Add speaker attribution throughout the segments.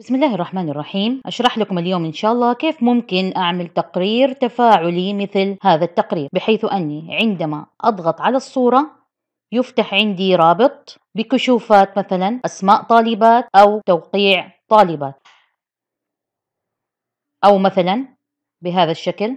Speaker 1: بسم الله الرحمن الرحيم أشرح لكم اليوم إن شاء الله كيف ممكن أعمل تقرير تفاعلي مثل هذا التقرير بحيث أني عندما أضغط على الصورة يفتح عندي رابط بكشوفات مثلا أسماء طالبات أو توقيع طالبات أو مثلا بهذا الشكل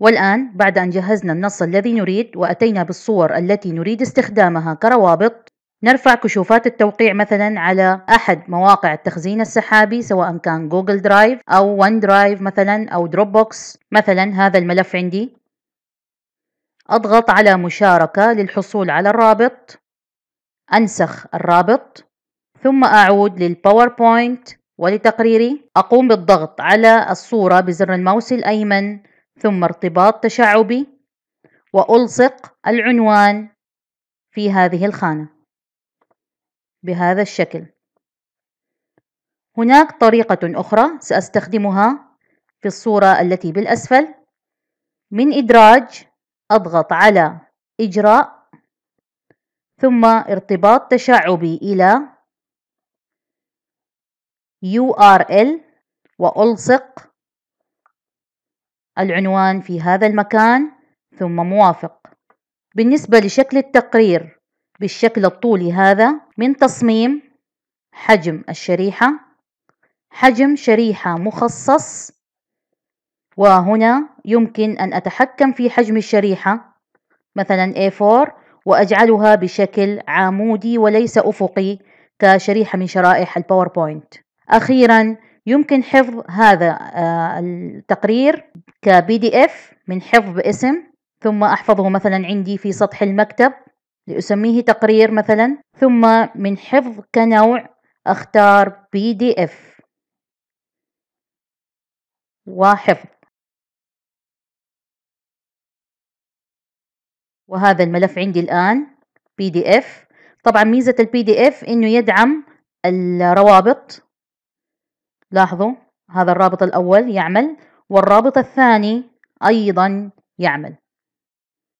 Speaker 1: والآن بعد أن جهزنا النص الذي نريد وأتينا بالصور التي نريد استخدامها كروابط نرفع كشوفات التوقيع مثلا على أحد مواقع التخزين السحابي سواء كان جوجل درايف أو ون درايف مثلا أو دروب بوكس مثلا هذا الملف عندي أضغط على مشاركة للحصول على الرابط أنسخ الرابط ثم أعود للباوربوينت ولتقريري أقوم بالضغط على الصورة بزر الماوس الأيمن ثم ارتباط تشعبي وألصق العنوان في هذه الخانة بهذا الشكل هناك طريقة أخرى سأستخدمها في الصورة التي بالأسفل من إدراج أضغط على إجراء ثم ارتباط تشعبي إلى URL وألصق العنوان في هذا المكان ثم موافق بالنسبة لشكل التقرير بالشكل الطولي هذا من تصميم حجم الشريحة حجم شريحة مخصص وهنا يمكن أن أتحكم في حجم الشريحة مثلا A4 وأجعلها بشكل عمودي وليس أفقي كشريحة من شرائح الباوربوينت أخيرا يمكن حفظ هذا آه، التقرير كبي دي اف من حفظ اسم ثم أحفظه مثلا عندي في سطح المكتب لأسميه تقرير مثلا ثم من حفظ كنوع أختار بي دي اف وحفظ وهذا الملف عندي الآن بي دي اف طبعا ميزة البي دي اف إنه يدعم الروابط لاحظوا هذا الرابط الأول يعمل والرابط الثاني أيضا يعمل